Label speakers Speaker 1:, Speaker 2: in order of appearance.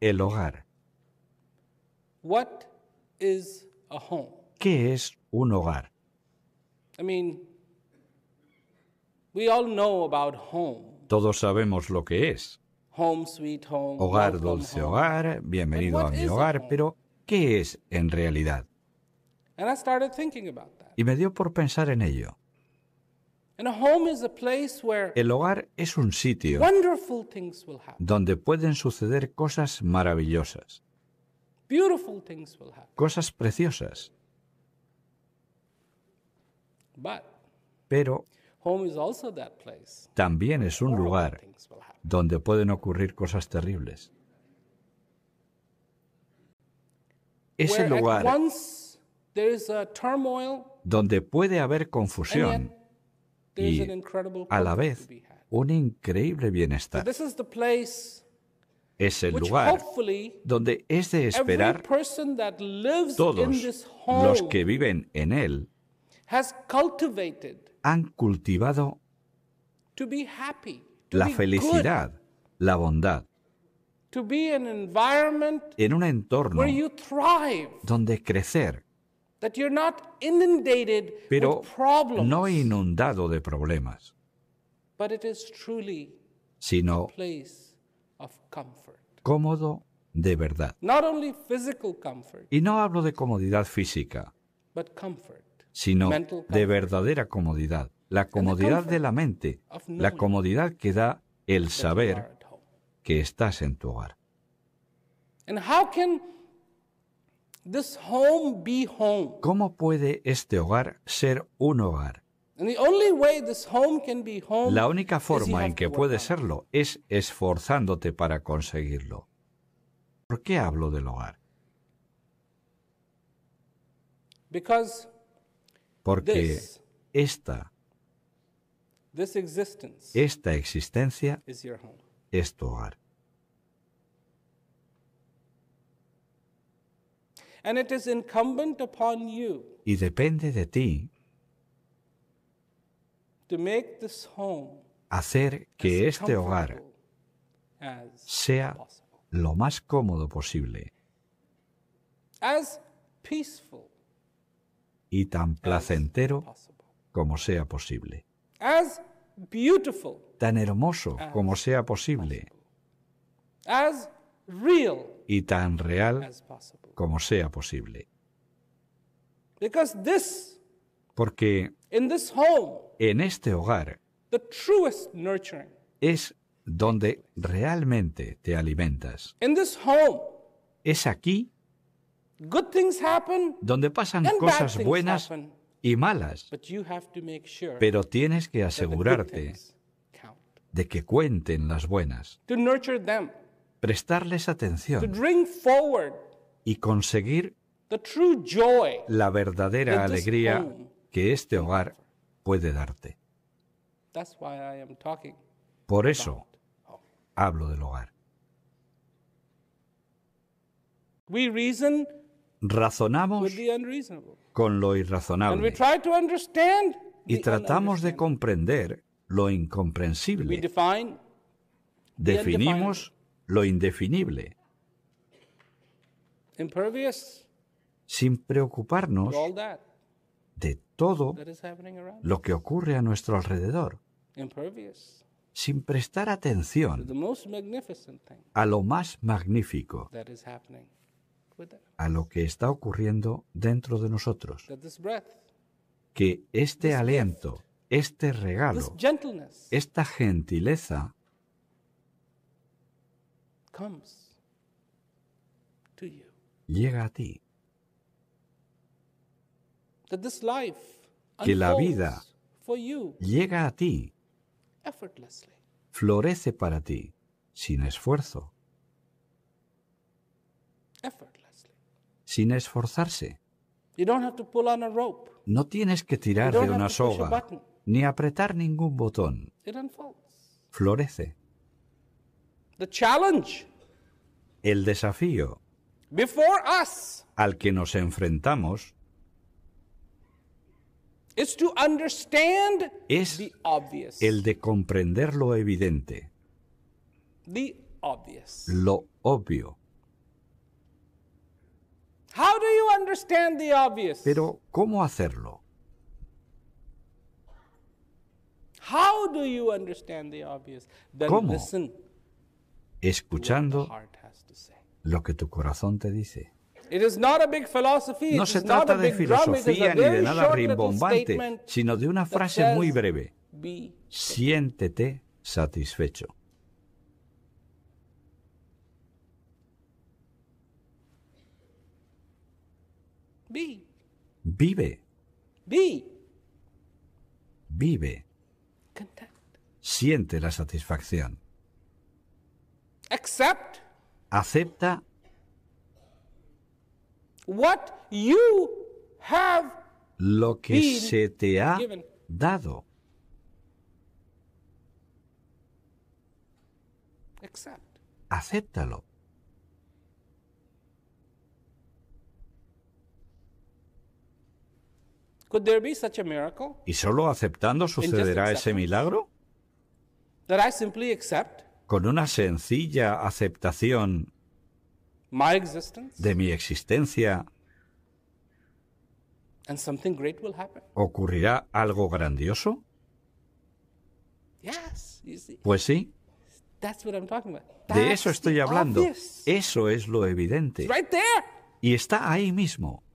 Speaker 1: El hogar.
Speaker 2: What is a home?
Speaker 1: ¿Qué es un hogar?
Speaker 2: I mean, we all know about home.
Speaker 1: Todos sabemos lo que es.
Speaker 2: Home, sweet home. Hogar,
Speaker 1: dulce hogar, bienvenido a mi hogar, pero ¿qué es en realidad? Y me dio por pensar en ello. El hogar es un sitio donde pueden suceder cosas maravillosas, cosas preciosas. Pero también es un lugar donde pueden ocurrir cosas terribles. Es el lugar donde puede haber confusión
Speaker 2: y a la vez
Speaker 1: un increíble bienestar. Es el lugar donde es de esperar
Speaker 2: todos los que
Speaker 1: viven en él han cultivado
Speaker 2: la felicidad,
Speaker 1: la bondad,
Speaker 2: en
Speaker 1: un entorno donde crecer
Speaker 2: pero
Speaker 1: no inundado de problemas, sino cómodo de verdad. Y no hablo de comodidad física, sino de verdadera comodidad, la comodidad de la mente, la comodidad que da el saber que estás en tu hogar. ¿Cómo puede este hogar ser un hogar?
Speaker 2: La única forma en que puede
Speaker 1: serlo es esforzándote para conseguirlo. ¿Por qué hablo del hogar? Porque esta, existencia es tu hogar. y depende de ti
Speaker 2: to make this home
Speaker 1: hacer que este hogar sea lo más cómodo posible y tan placentero como sea posible tan hermoso como sea posible y tan real como sea posible. Porque
Speaker 2: en
Speaker 1: este hogar es donde realmente te alimentas. Es aquí donde pasan cosas buenas y malas, pero tienes que asegurarte de que cuenten las buenas prestarles atención y conseguir la verdadera alegría que este hogar puede darte. Por eso hablo del hogar. Razonamos con lo irrazonable y tratamos de comprender lo incomprensible. Definimos lo indefinible. Sin preocuparnos de todo lo que ocurre a nuestro alrededor. Sin prestar atención a lo más magnífico, a lo que está ocurriendo dentro de nosotros. Que este aliento, este regalo, esta gentileza, Llega a ti.
Speaker 2: que la vida
Speaker 1: llega a ti, florece para ti, sin esfuerzo, sin esforzarse. No tienes que tirar de una soga, ni apretar ningún botón. Florece.
Speaker 2: challenge
Speaker 1: el desafío
Speaker 2: Before us
Speaker 1: al que nos enfrentamos
Speaker 2: is to understand es the obvious.
Speaker 1: el de comprender lo evidente,
Speaker 2: The obvious.
Speaker 1: lo obvio.
Speaker 2: How do you understand the obvious?
Speaker 1: Pero, ¿cómo hacerlo?
Speaker 2: How do you understand the obvious? Then ¿Cómo? listen
Speaker 1: escuchando lo que tu corazón te dice.
Speaker 2: No se trata de filosofía ni de nada rimbombante,
Speaker 1: sino de una frase muy breve. Siéntete satisfecho. Vive. Vive. Siente la satisfacción.
Speaker 2: Accept.
Speaker 1: Acepta.
Speaker 2: What you have
Speaker 1: lo que se te ha given.
Speaker 2: dado. Accept.
Speaker 1: Acéptalo.
Speaker 2: Could there be such a miracle?
Speaker 1: ¿Y solo aceptando sucederá ese milagro?
Speaker 2: That I simply accept?
Speaker 1: con una sencilla aceptación de mi existencia, ¿ocurrirá algo grandioso? Pues sí.
Speaker 2: De eso estoy hablando.
Speaker 1: Eso es lo evidente. Y está ahí mismo.